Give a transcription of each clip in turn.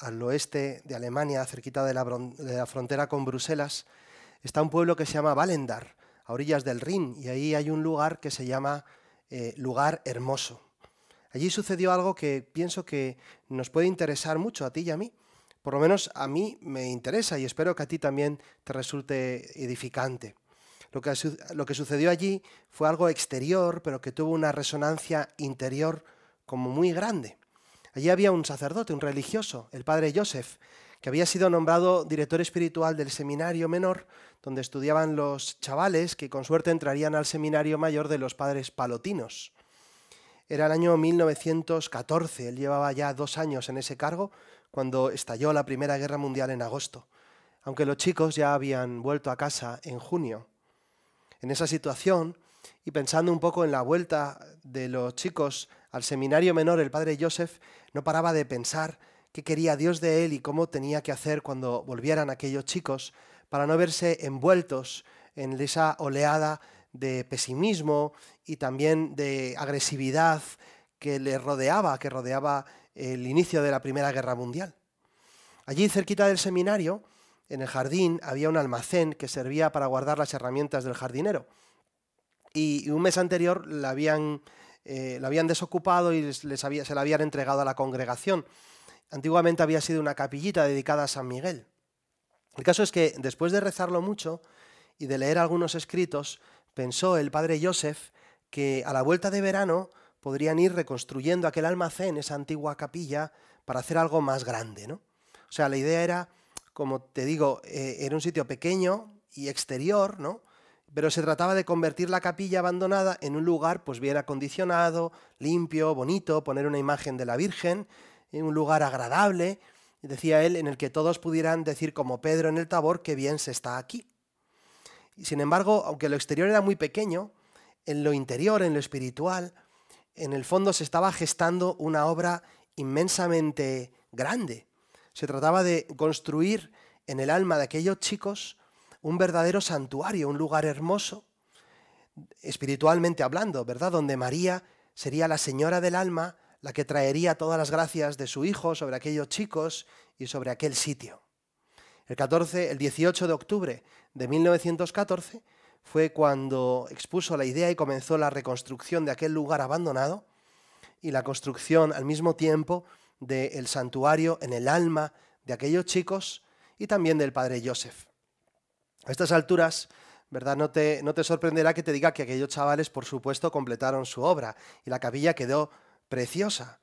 al oeste de Alemania, cerquita de la, frontera con Bruselas, está un pueblo que se llama Valendar, a orillas del Rin, y ahí hay un lugar que se llama eh, Lugar Hermoso. Allí sucedió algo que pienso que nos puede interesar mucho a ti y a mí. Por lo menos a mí me interesa y espero que a ti también te resulte edificante. Lo que, lo que sucedió allí fue algo exterior, pero que tuvo una resonancia interior como muy grande. Allí había un sacerdote, un religioso, el padre Joseph, que había sido nombrado director espiritual del seminario menor, donde estudiaban los chavales que con suerte entrarían al seminario mayor de los padres palotinos. Era el año 1914, él llevaba ya dos años en ese cargo cuando estalló la Primera Guerra Mundial en agosto, aunque los chicos ya habían vuelto a casa en junio. En esa situación, y pensando un poco en la vuelta de los chicos al seminario menor el padre Joseph no paraba de pensar qué quería Dios de él y cómo tenía que hacer cuando volvieran aquellos chicos para no verse envueltos en esa oleada de pesimismo y también de agresividad que le rodeaba, que rodeaba el inicio de la Primera Guerra Mundial. Allí cerquita del seminario, en el jardín, había un almacén que servía para guardar las herramientas del jardinero. Y un mes anterior la habían eh, habían desocupado y les, se la habían entregado a la congregación. Antiguamente había sido una capillita dedicada a San Miguel. El caso es que después de rezarlo mucho y de leer algunos escritos, pensó el padre Joseph que a la vuelta de verano podrían ir reconstruyendo aquel almacén, esa antigua capilla, para hacer algo más grande. ¿no? O sea, la idea era, como te digo, eh, era un sitio pequeño y exterior, ¿no? pero se trataba de convertir la capilla abandonada en un lugar pues bien acondicionado, limpio, bonito, poner una imagen de la Virgen, en un lugar agradable, decía él, en el que todos pudieran decir como Pedro en el Tabor, que bien se está aquí. Sin embargo, aunque lo exterior era muy pequeño, en lo interior, en lo espiritual, en el fondo se estaba gestando una obra inmensamente grande. Se trataba de construir en el alma de aquellos chicos un verdadero santuario, un lugar hermoso, espiritualmente hablando, ¿verdad? Donde María sería la señora del alma, la que traería todas las gracias de su hijo sobre aquellos chicos y sobre aquel sitio. El 14, el 18 de octubre de 1914 fue cuando expuso la idea y comenzó la reconstrucción de aquel lugar abandonado y la construcción al mismo tiempo del santuario en el alma de aquellos chicos y también del padre Joseph. A estas alturas, ¿verdad? No te, no te sorprenderá que te diga que aquellos chavales, por supuesto, completaron su obra y la capilla quedó preciosa.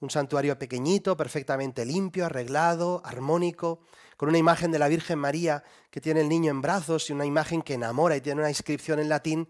Un santuario pequeñito, perfectamente limpio, arreglado, armónico, con una imagen de la Virgen María que tiene el niño en brazos y una imagen que enamora y tiene una inscripción en latín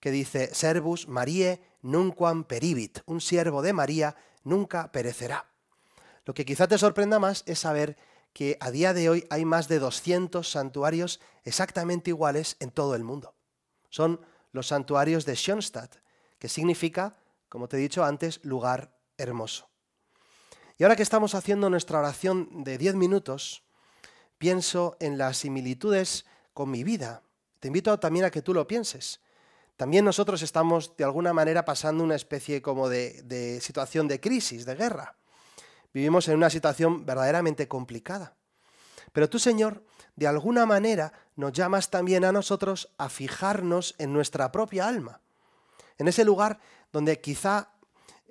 que dice Servus Marie nunquam Peribit, un siervo de María nunca perecerá. Lo que quizá te sorprenda más es saber que a día de hoy hay más de 200 santuarios exactamente iguales en todo el mundo. Son los santuarios de Schoenstatt, que significa, como te he dicho antes, lugar hermoso. Y ahora que estamos haciendo nuestra oración de 10 minutos, pienso en las similitudes con mi vida. Te invito también a que tú lo pienses. También nosotros estamos de alguna manera pasando una especie como de situación de crisis, de guerra. Vivimos en una situación verdaderamente complicada. Pero tú, Señor, de alguna manera nos llamas también a nosotros a fijarnos en nuestra propia alma, en ese lugar donde quizá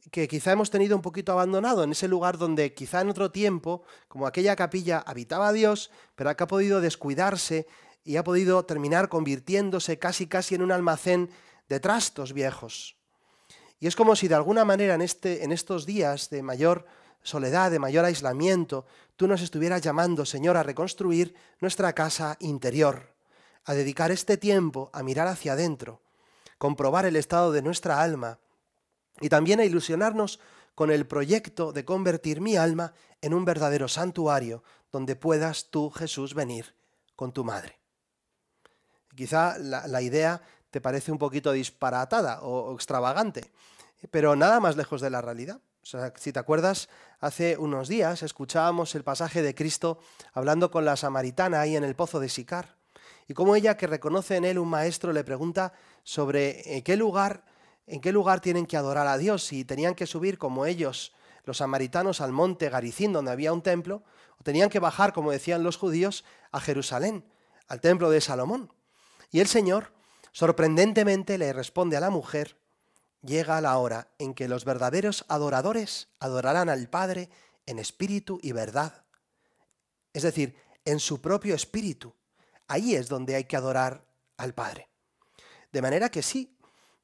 que quizá hemos tenido un poquito abandonado, en ese lugar donde quizá en otro tiempo, como aquella capilla, habitaba Dios, pero que ha podido descuidarse y ha podido terminar convirtiéndose casi casi en un almacén de trastos viejos. Y es como si de alguna manera en, este, en estos días de mayor soledad, de mayor aislamiento, tú nos estuvieras llamando, Señor, a reconstruir nuestra casa interior, a dedicar este tiempo a mirar hacia adentro, comprobar el estado de nuestra alma y también a ilusionarnos con el proyecto de convertir mi alma en un verdadero santuario donde puedas tú, Jesús, venir con tu madre. Quizá la, idea te parece un poquito disparatada o extravagante, pero nada más lejos de la realidad si te acuerdas, hace unos días escuchábamos el pasaje de Cristo hablando con la samaritana ahí en el pozo de Sicar, y como ella que reconoce en él un maestro le pregunta sobre en eh, qué lugar, en qué lugar tienen que adorar a Dios, Si tenían que subir como ellos, los samaritanos, al monte Garicín, donde había un templo, o tenían que bajar, como decían los judíos, a Jerusalén, al templo de Salomón. Y el Señor, sorprendentemente, le responde a la mujer llega la hora en que los verdaderos adoradores adorarán al Padre en espíritu y verdad. Es decir, en su propio espíritu. Ahí es donde hay que adorar al Padre. De manera que sí,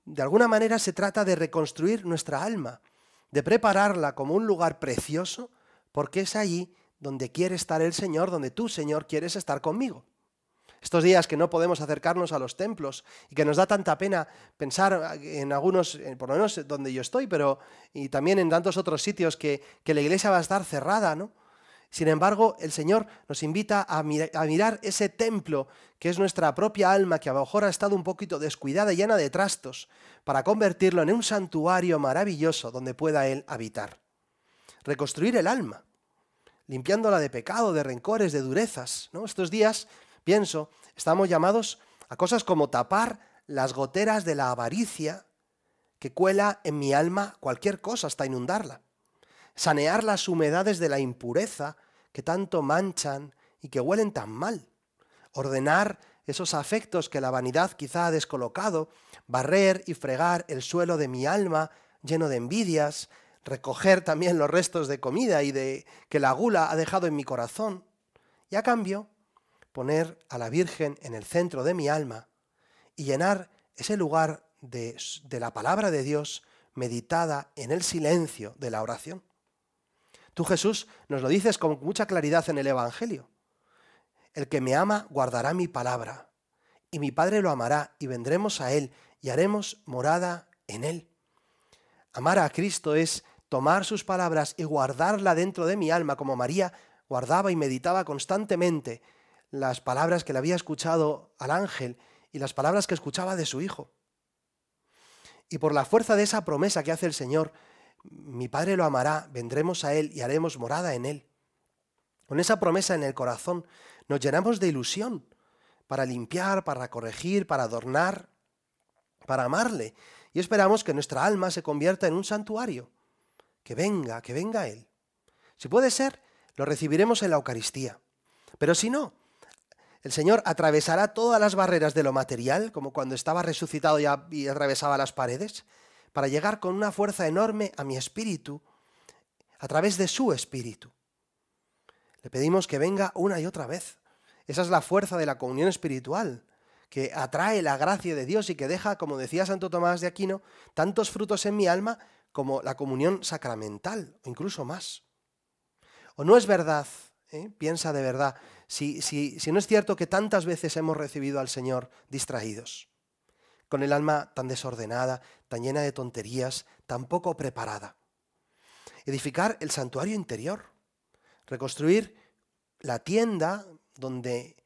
de alguna manera se trata de reconstruir nuestra alma, de prepararla como un lugar precioso, porque es allí donde quiere estar el Señor, donde tú, Señor, quieres estar conmigo. Estos días que no podemos acercarnos a los templos y que nos da tanta pena pensar en algunos, por lo menos donde yo estoy, pero y también en tantos otros sitios que, la iglesia va a estar cerrada, ¿no? Sin embargo, el Señor nos invita a, mirar ese templo que es nuestra propia alma, que a lo mejor ha estado un poquito descuidada, y llena de trastos, para convertirlo en un santuario maravilloso donde pueda Él habitar. Reconstruir el alma, limpiándola de pecado, de rencores, de durezas. ¿no? Estos días pienso, estamos llamados a cosas como tapar las goteras de la avaricia que cuela en mi alma cualquier cosa hasta inundarla, sanear las humedades de la impureza que tanto manchan y que huelen tan mal, ordenar esos afectos que la vanidad quizá ha descolocado, barrer y fregar el suelo de mi alma lleno de envidias, recoger también los restos de comida y de que la gula ha dejado en mi corazón, y a cambio poner a la Virgen en el centro de mi alma y llenar ese lugar de, la palabra de Dios meditada en el silencio de la oración. Tú Jesús nos lo dices con mucha claridad en el Evangelio. El que me ama guardará mi palabra, y mi Padre lo amará, y vendremos a Él, y haremos morada en Él. Amar a Cristo es tomar sus palabras y guardarla dentro de mi alma, como María guardaba y meditaba constantemente las palabras que le había escuchado al ángel y las palabras que escuchaba de su hijo. Y por la fuerza de esa promesa que hace el Señor, mi Padre lo amará, vendremos a Él y haremos morada en Él. Con esa promesa en el corazón nos llenamos de ilusión para limpiar, para corregir, para adornar, para amarle. Y esperamos que nuestra alma se convierta en un santuario. Que venga, que venga Él. Si puede ser, lo recibiremos en la Eucaristía. Pero si no, el Señor atravesará todas las barreras de lo material, como cuando estaba resucitado y atravesaba las paredes, para llegar con una fuerza enorme a mi espíritu, a través de su espíritu. Le pedimos que venga una y otra vez. Esa es la fuerza de la comunión espiritual, que atrae la gracia de Dios y que deja, como decía Santo Tomás de Aquino, tantos frutos en mi alma como la comunión sacramental, o incluso más. ¿O no es verdad? Eh? Piensa de verdad si, no es cierto que tantas veces hemos recibido al Señor distraídos, con el alma tan desordenada, tan llena de tonterías, tan poco preparada. Edificar el santuario interior, reconstruir la tienda donde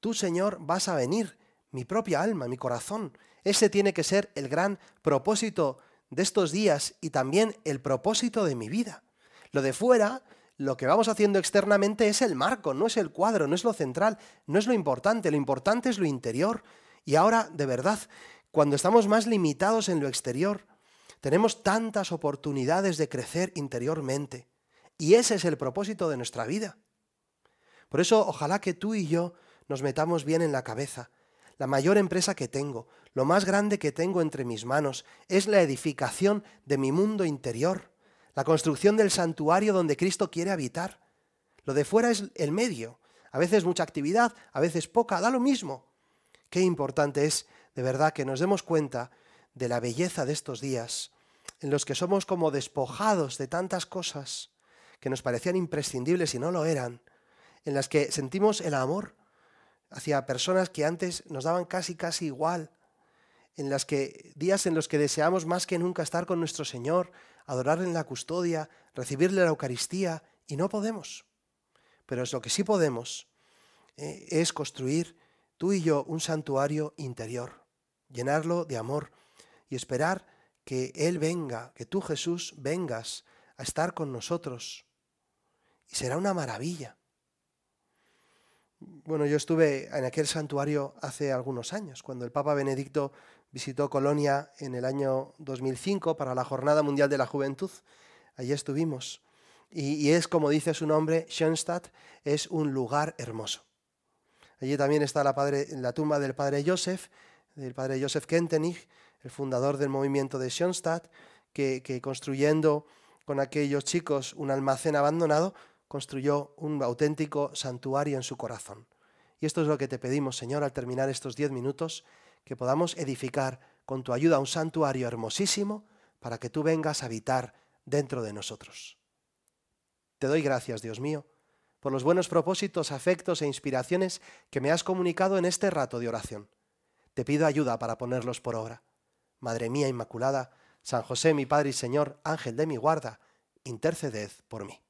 tú, Señor, vas a venir, mi propia alma, mi corazón. Ese tiene que ser el gran propósito de estos días y también el propósito de mi vida. Lo de fuera lo que vamos haciendo externamente es el marco, no es el cuadro, no es lo central, no es lo importante, lo importante es lo interior. Y ahora, de verdad, cuando estamos más limitados en lo exterior, tenemos tantas oportunidades de crecer interiormente. Y ese es el propósito de nuestra vida. Por eso, ojalá que tú y yo nos metamos bien en la cabeza. La mayor empresa que tengo, lo más grande que tengo entre mis manos, es la edificación de mi mundo interior la construcción del santuario donde Cristo quiere habitar. Lo de fuera es el medio. A veces mucha actividad, a veces poca, da lo mismo. Qué importante es, de verdad, que nos demos cuenta de la belleza de estos días, en los que somos como despojados de tantas cosas que nos parecían imprescindibles y no lo eran, en las que sentimos el amor hacia personas que antes nos daban casi, casi igual, en las que días en los que deseamos más que nunca estar con nuestro Señor, adorar en la custodia, recibirle la Eucaristía, y no podemos. Pero es lo que sí podemos eh, es construir tú y yo un santuario interior, llenarlo de amor y esperar que Él venga, que tú Jesús vengas a estar con nosotros. Y será una maravilla. Bueno, yo estuve en aquel santuario hace algunos años, cuando el Papa Benedicto visitó Colonia en el año 2005 para la Jornada Mundial de la Juventud. Allí estuvimos. Y, es, como dice su nombre, Schoenstatt, es un lugar hermoso. Allí también está la, tumba del padre Joseph, del padre Joseph Kentenich, el fundador del movimiento de Schoenstatt, que, que construyendo con aquellos chicos un almacén abandonado, construyó un auténtico santuario en su corazón. Y esto es lo que te pedimos, Señor, al terminar estos diez minutos, que podamos edificar con tu ayuda un santuario hermosísimo para que tú vengas a habitar dentro de nosotros. Te doy gracias, Dios mío, por los buenos propósitos, afectos e inspiraciones que me has comunicado en este rato de oración. Te pido ayuda para ponerlos por obra. Madre mía Inmaculada, San José, mi Padre y Señor, Ángel de mi guarda, interceded por mí.